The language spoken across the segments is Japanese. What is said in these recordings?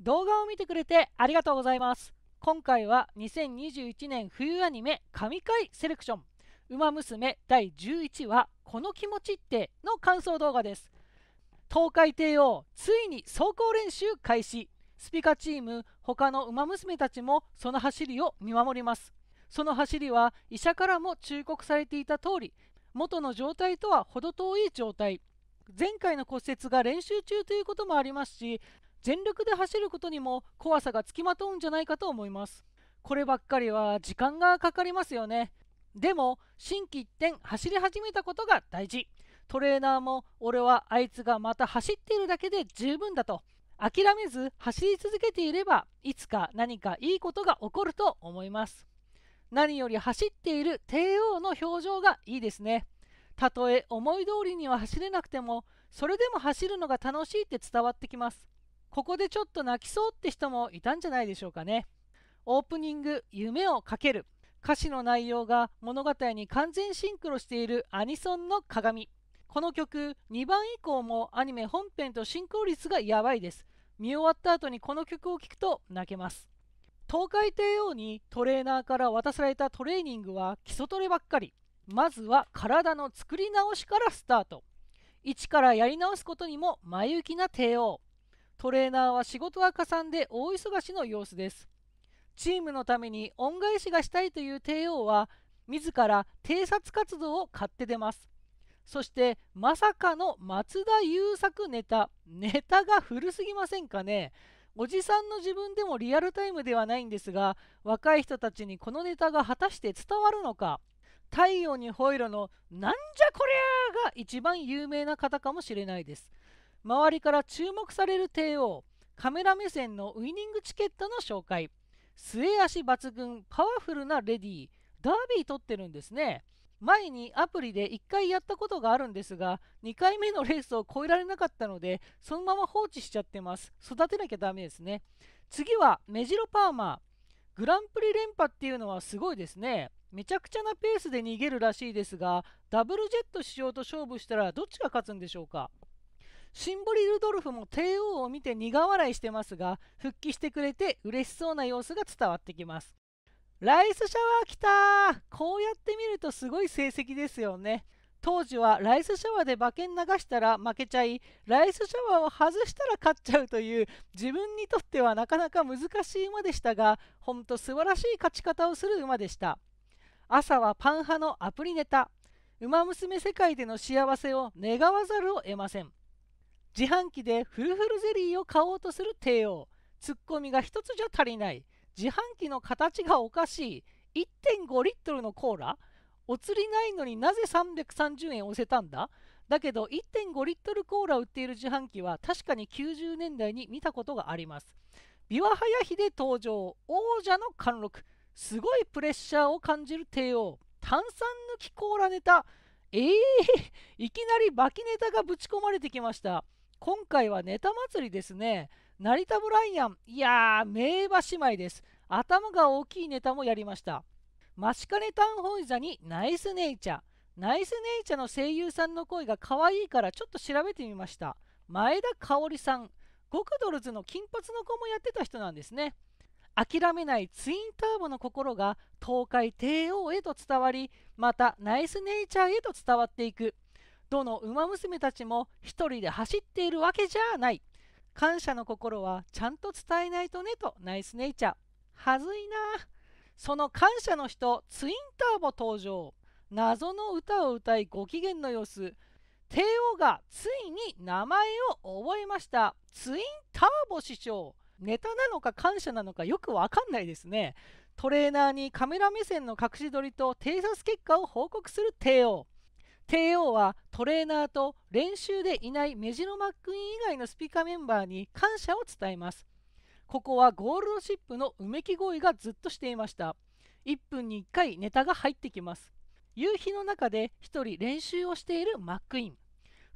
動画を見てくれてありがとうございます今回は2021年冬アニメ神回セレクション「ウマ娘第11話この気持ちって」の感想動画です東海帝王ついに走行練習開始スピカチーム他のウマ娘たちもその走りを見守りますその走りは医者からも忠告されていた通り元の状態とは程遠い状態前回の骨折が練習中ということもありますし全力で走ることにも怖さがつきまとうんじゃないかと思いますこればっかりは時間がかかりますよねでも心機一転走り始めたことが大事トレーナーも俺はあいつがまた走っているだけで十分だと諦めず走り続けていればいつか何かいいことが起こると思います何より走っている帝王の表情がいいですねたとえ思い通りには走れなくてもそれでも走るのが楽しいって伝わってきますここでちょっと泣きそうって人もいたんじゃないでしょうかね。オープニング「夢をかける」歌詞の内容が物語に完全シンクロしているアニソンの鏡この曲2番以降もアニメ本編と進行率がやばいです見終わった後にこの曲を聴くと泣けます東海帝王にトレーナーから渡されたトレーニングは基礎トレばっかりまずは体の作り直しからスタート一からやり直すことにも前向きな帝王トレーナーは仕事がかさんで大忙しの様子ですチームのために恩返しがしたいという帝王は自ら偵察活動を買って出ますそしてまさかの松田優作ネタネタが古すぎませんかねおじさんの自分でもリアルタイムではないんですが若い人たちにこのネタが果たして伝わるのか太陽にホイロの「なんじゃこりゃ!」ーが一番有名な方かもしれないです周りから注目される帝王カメラ目線のウイニングチケットの紹介末足抜群パワフルなレディーダービー取ってるんですね前にアプリで1回やったことがあるんですが2回目のレースを超えられなかったのでそのまま放置しちゃってます育てなきゃダメですね次はメジロパーマグランプリ連覇っていうのはすごいですねめちゃくちゃなペースで逃げるらしいですがダブルジェットしようと勝負したらどっちが勝つんでしょうかシンボリ・ルドルフも帝王を見て苦笑いしてますが、復帰してくれて嬉しそうな様子が伝わってきます。ライスシャワー来たこうやって見るとすごい成績ですよね。当時はライスシャワーで馬券流したら負けちゃい、ライスシャワーを外したら勝っちゃうという自分にとってはなかなか難しい馬でしたが、ほんと素晴らしい勝ち方をする馬でした。朝はパン派のアプリネタ。馬娘世界での幸せを願わざるを得ません。自販機でフルフルゼリーを買おうとする帝王ツッコミが1つじゃ足りない自販機の形がおかしい1.5リットルのコーラお釣りないのになぜ330円押せたんだだけど1.5リットルコーラ売っている自販機は確かに90年代に見たことがありますビワハヤヒで登場王者の貫禄すごいプレッシャーを感じる帝王炭酸抜きコーラネタええー、いきなりバキネタがぶち込まれてきました今回はネタ祭りですね。成田ブライアン、いやー、名馬姉妹です。頭が大きいネタもやりました。マシカネタンホイザにナイスネイチャー。ナイスネイチャーの声優さんの声が可愛いからちょっと調べてみました。前田香織さん。極ドルズの金髪の子もやってた人なんですね。諦めないツインターボの心が東海帝王へと伝わりまたナイスネイチャーへと伝わっていくどの馬娘たちも一人で走っているわけじゃない感謝の心はちゃんと伝えないとねとナイスネイチャーはずいなその感謝の人ツインターボ登場謎の歌を歌いご機嫌の様子帝王がついに名前を覚えましたツインターボ師匠ネタなのか感謝なのかよくわかんないですねトレーナーにカメラ目線の隠し撮りと偵察結果を報告する帝王帝王はトレーナーと練習でいないメジロマックイーン以外のスピーカーメンバーに感謝を伝えますここはゴールドシップのうめき声がずっとしていました1分に1回ネタが入ってきます夕日の中で1人練習をしているマックイーン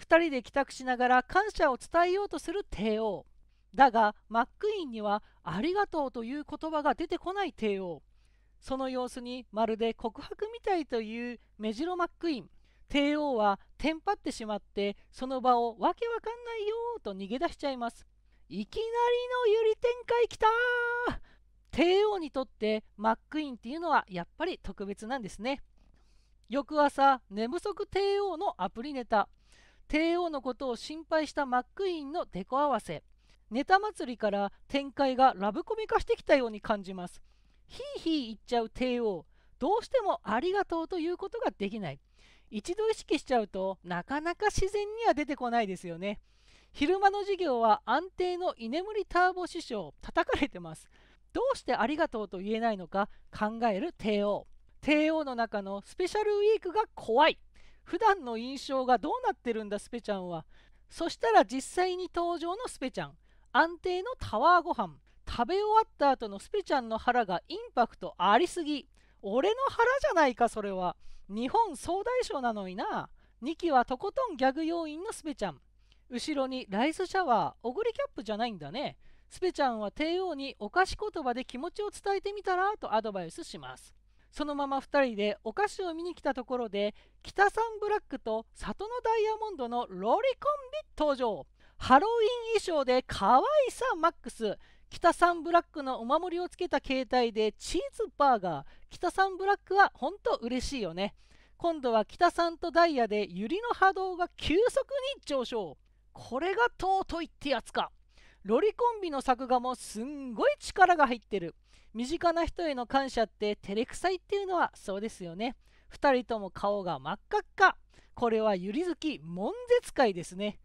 2人で帰宅しながら感謝を伝えようとする帝王だがマックイーンには「ありがとう」という言葉が出てこない帝王その様子にまるで告白みたいというメジロマックイーン帝王はテンパってしまってその場をわけわかんないよと逃げ出しちゃいますいきなりのゆり展開きた帝王にとってマックインっていうのはやっぱり特別なんですね翌朝寝不足帝王のアプリネタ帝王のことを心配したマックインのデコ合わせネタ祭りから展開がラブコメ化してきたように感じますヒーヒー言っちゃう帝王どうしてもありがとうということができない一度意識しちゃうとなかなか自然には出てこないですよね昼間の授業は安定の居眠りターボ師匠叩かれてますどうしてありがとうと言えないのか考える帝王帝王の中のスペシャルウィークが怖い普段の印象がどうなってるんだスペちゃんはそしたら実際に登場のスペちゃん安定のタワーご飯食べ終わった後のスペちゃんの腹がインパクトありすぎ俺の腹じゃないかそれは日本総大将なのにな2期はとことんギャグ要員のスペちゃん後ろにライスシャワーオグリキャップじゃないんだねスペちゃんは帝王にお菓子言葉で気持ちを伝えてみたらとアドバイスしますそのまま2人でお菓子を見に来たところで北さんブラックと里のダイヤモンドのロリコンビ登場ハロウィン衣装で可愛さマックス北三ブラックのお守りをつけた携帯でチーズバーガー北三ブラックは本当嬉しいよね今度は北さんとダイヤでユリの波動が急速に上昇これが尊いってやつかロリコンビの作画もすんごい力が入ってる身近な人への感謝って照れくさいっていうのはそうですよね2人とも顔が真っ赤っかこれはユリ好き悶絶界ですね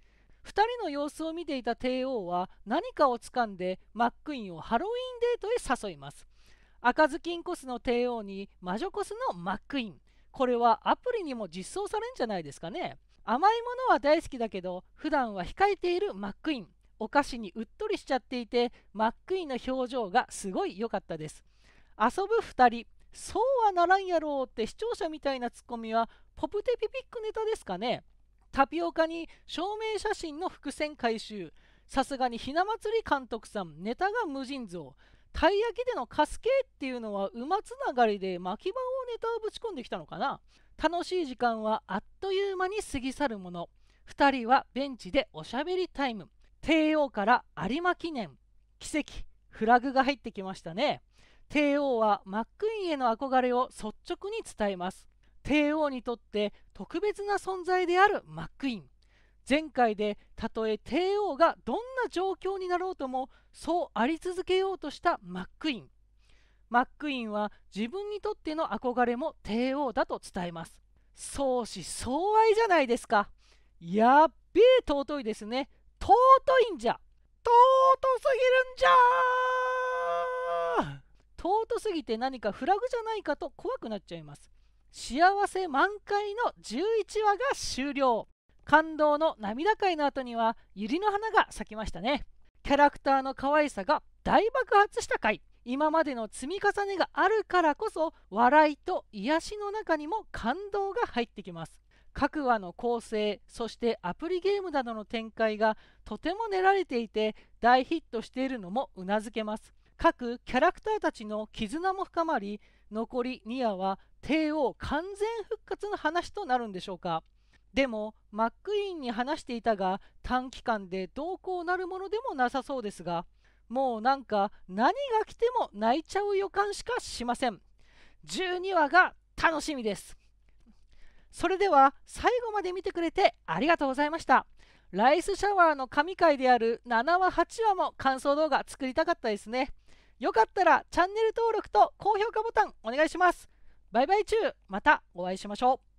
2人の様子を見ていた帝王は何かを掴んでマックインをハロウィンデートへ誘います赤ずきんコスの帝王に魔女コスのマックインこれはアプリにも実装されるんじゃないですかね甘いものは大好きだけど普段は控えているマックインお菓子にうっとりしちゃっていてマックインの表情がすごい良かったです遊ぶ2人そうはならんやろうって視聴者みたいなツッコミはポプテピピックネタですかねタピオカに証明写真の伏線回収さすがにひな祭り監督さんネタが無尽蔵たい焼きでのカスケっていうのは馬つながりで巻き場をネタをぶち込んできたのかな楽しい時間はあっという間に過ぎ去るもの2人はベンチでおしゃべりタイム帝王から有馬記念奇跡フラグが入ってきましたね帝王はマックイーンへの憧れを率直に伝えます帝王にとって特別な存在であるマックイーン前回でたとえ帝王がどんな状況になろうともそうあり続けようとしたマックイーンマックイーンは自分にとっての憧れも帝王だと伝えます相思相愛じゃないですかやっべえ尊いですね尊いんじゃ尊すぎるんじゃ尊すぎて何かフラグじゃないかと怖くなっちゃいます幸せ満開の11話が終了感動の涙会の後にはユリの花が咲きましたねキャラクターの可愛さが大爆発した回今までの積み重ねがあるからこそ笑いと癒しの中にも感動が入ってきます各話の構成そしてアプリゲームなどの展開がとても練られていて大ヒットしているのもうなずけます各キャラクターたちの絆も深まり残り2話は帝王完全復活の話となるんでしょうかでもマックイーンに話していたが短期間でどうこうなるものでもなさそうですがもうなんか何が来ても泣いちゃう予感しかしません12話が楽しみですそれでは最後まで見てくれてありがとうございましたライスシャワーの神回である7話8話も感想動画作りたかったですねよかったらチャンネル登録と高評価ボタンお願いします。バイバイ中またお会いしましょう。